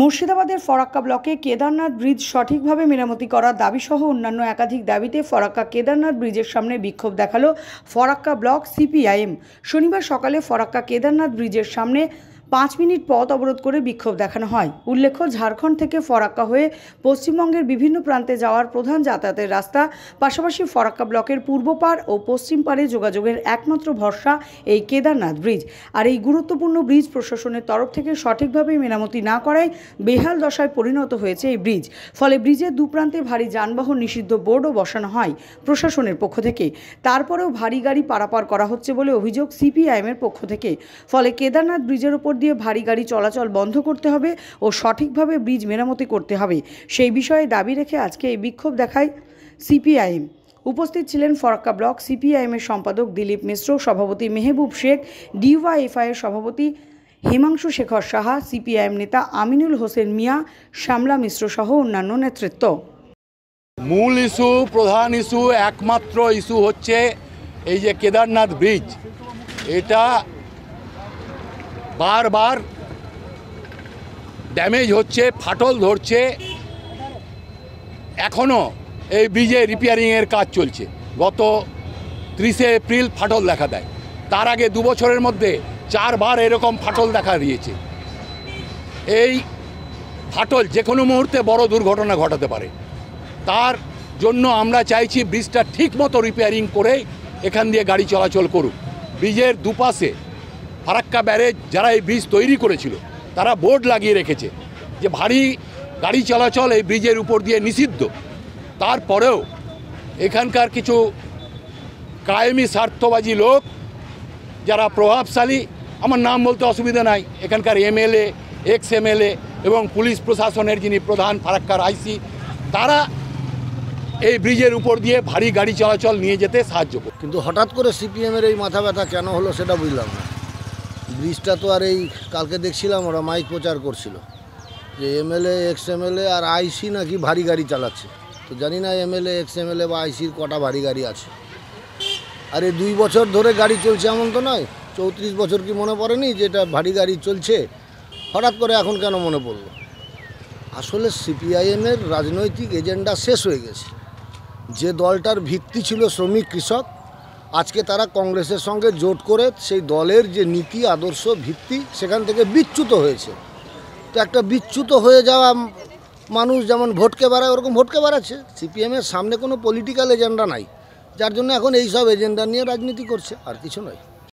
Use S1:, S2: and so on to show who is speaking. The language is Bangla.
S1: মুর্শিদাবাদের ফরাক্কা ব্লকে কেদারনাথ ব্রিজ সঠিকভাবে মেরামতি করার দাবিসহ অন্যান্য একাধিক দাবিতে ফরাক্কা কেদারনাথ ব্রিজের সামনে বিক্ষোভ দেখালো ফরাক্কা ব্লক সিপিআইএম শনিবার সকালে ফরাক্কা কেদারনাথ ব্রিজের সামনে পাঁচ মিনিট পথ অবরোধ করে বিক্ষোভ দেখানো হয় উল্লেখ্য ঝাড়খণ্ড থেকে ফরাক্কা হয়ে পশ্চিমবঙ্গের বিভিন্ন প্রান্তে যাওয়ার প্রধান যাতায়াতের রাস্তা পাশাপাশি ফরাক্কা ব্লকের পূর্ব পার ও পশ্চিম পারে যোগাযোগের একমাত্র ভরসা এই কেদারনাথ ব্রিজ আর এই গুরুত্বপূর্ণ ব্রিজ প্রশাসনের তরফ থেকে সঠিকভাবে মেরামতি না করায় বেহাল দশায় পরিণত হয়েছে এই ব্রিজ ফলে ব্রিজের দুপ্রান্তে ভারী যানবাহন নিষিদ্ধ বোর্ডও বসানো হয় প্রশাসনের পক্ষ থেকে তারপরেও ভারী গাড়ি পারাপার করা হচ্ছে বলে অভিযোগ সিপিআইএমের পক্ষ থেকে ফলে কেদারনাথ ব্রিজের ওপর দিয়ে ভারী গাড়ি চলাচল বন্ধ করতে হবে ও সঠিকভাবে ব্রিজ মেরামতি করতে হবে সেই বিষয়ে দাবি রেখে আজকে এই বিক্ষোভ দেখায় সিপিআইএম উপস্থিত ছিলেন ফরাক্কা ব্লক সিপিআইএমের সম্পাদক দিলীপ মিশ্র সভাপতি মেহেবুব শেখ এর সভাপতি হিমাংশু শেখর সাহা সিপিআইএম নেতা আমিনুল হোসেন মিয়া শ্যামলা মিশ্র সহ অন্যান্য নেতৃত্ব মূল ইস্যু
S2: প্রধান ইস্যু একমাত্র ইস্যু হচ্ছে এই যে কেদারনাথ ব্রিজ এটা বারবার ড্যামেজ হচ্ছে ফাটল ধরছে এখনও এই ব্রিজে রিপেয়ারিংয়ের কাজ চলছে গত ত্রিশে এপ্রিল ফাটল দেখা দেয় তার আগে দু বছরের মধ্যে চারবার এরকম ফাটল দেখা দিয়েছে এই ফাটল যে কোনো মুহূর্তে বড় দুর্ঘটনা ঘটাতে পারে তার জন্য আমরা চাইছি ব্রিজটা ঠিক মতো রিপেয়ারিং করে এখান দিয়ে গাড়ি চলাচল করুক ব্রিজের দুপাশে ফারাক্কা ব্যারেজ যারা এই ব্রিজ তৈরি করেছিল তারা বোর্ড লাগিয়ে রেখেছে যে ভারী গাড়ি চলাচল এই ব্রিজের উপর দিয়ে নিষিদ্ধ তারপরেও এখানকার কিছু কায়েমি স্বার্থবাজী লোক যারা প্রভাবশালী আমার নাম বলতে অসুবিধা নাই এখানকার এমএলএ এক্স এমএলএ এবং পুলিশ প্রশাসনের যিনি প্রধান ফারাক্কার আইসি তারা এই
S3: ব্রিজের উপর দিয়ে ভারী গাড়ি চলাচল নিয়ে যেতে সাহায্য করে কিন্তু হঠাৎ করে সিপিএমের এই মাথা ব্যথা কেন হলো সেটা বুঝলাম না ব্রিজটা তো আর এই কালকে দেখছিলাম ওরা মাইক প্রচার করছিল যে এমএলএ এক্স এমএলএ আর আইসি নাকি ভারী গাড়ি চালাচ্ছে তো জানি না এমএলএ এক্স এমএলএ বা আইসির কটা ভারী গাড়ি আছে আর এই দুই বছর ধরে গাড়ি চলছে এমন তো নয় চৌত্রিশ বছর কি মনে পড়েনি যে এটা ভারী গাড়ি চলছে হঠাৎ করে এখন কেন মনে পড়ল আসলে সিপিআইএমের রাজনৈতিক এজেন্ডা শেষ হয়ে গেছে যে দলটার ভিত্তি ছিল শ্রমিক কৃষক আজকে তারা কংগ্রেসের সঙ্গে জোট করে সেই দলের যে নীতি আদর্শ ভিত্তি সেখান থেকে বিচ্যুত হয়েছে তো একটা বিচ্যুত হয়ে যাওয়া মানুষ যেমন ভোটকে বাড়ায় ওরকম ভোটকে বাড়াচ্ছে সিপিএমের সামনে কোনো পলিটিক্যাল এজেন্ডা নাই যার জন্য এখন এইসব এজেন্ডা নিয়ে রাজনীতি করছে আর কিছু নয়